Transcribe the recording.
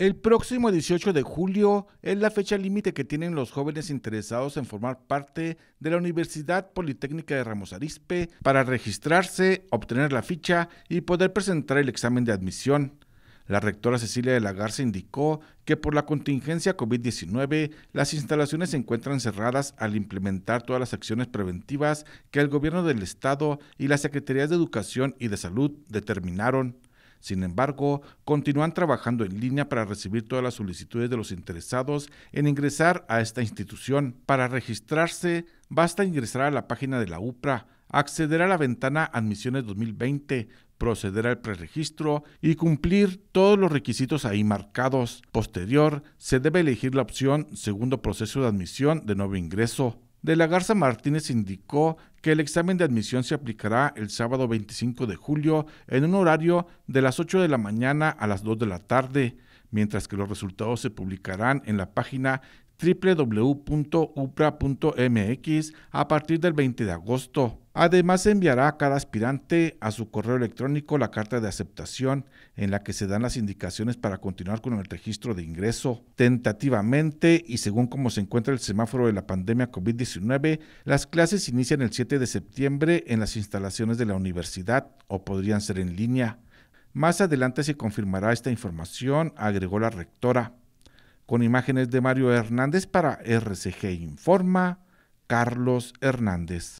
El próximo 18 de julio es la fecha límite que tienen los jóvenes interesados en formar parte de la Universidad Politécnica de Ramos Arizpe para registrarse, obtener la ficha y poder presentar el examen de admisión. La rectora Cecilia de la indicó que por la contingencia COVID-19 las instalaciones se encuentran cerradas al implementar todas las acciones preventivas que el gobierno del estado y las Secretarías de Educación y de Salud determinaron. Sin embargo, continúan trabajando en línea para recibir todas las solicitudes de los interesados en ingresar a esta institución. Para registrarse, basta ingresar a la página de la UPRA, acceder a la ventana Admisiones 2020, proceder al preregistro y cumplir todos los requisitos ahí marcados. Posterior, se debe elegir la opción Segundo proceso de admisión de nuevo ingreso. De la Garza Martínez indicó que el examen de admisión se aplicará el sábado 25 de julio en un horario de las 8 de la mañana a las 2 de la tarde, mientras que los resultados se publicarán en la página www.upra.mx a partir del 20 de agosto. Además, enviará a cada aspirante a su correo electrónico la carta de aceptación en la que se dan las indicaciones para continuar con el registro de ingreso. Tentativamente y según cómo se encuentra el semáforo de la pandemia COVID-19, las clases inician el 7 de septiembre en las instalaciones de la universidad o podrían ser en línea. Más adelante se confirmará esta información, agregó la rectora con imágenes de Mario Hernández para RCG Informa, Carlos Hernández.